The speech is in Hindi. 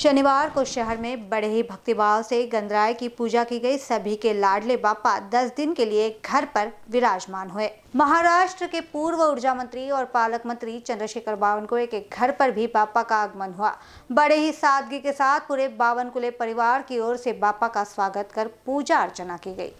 शनिवार को शहर में बड़े ही भक्तिभाव से गंदराय की पूजा की गई सभी के लाडले बापा दस दिन के लिए घर पर विराजमान हुए महाराष्ट्र के पूर्व ऊर्जा मंत्री और पालक मंत्री चंद्रशेखर बावन को एक घर पर भी बापा का आगमन हुआ बड़े ही सादगी के साथ पूरे बावन कुले परिवार की ओर से बापा का स्वागत कर पूजा अर्चना की गई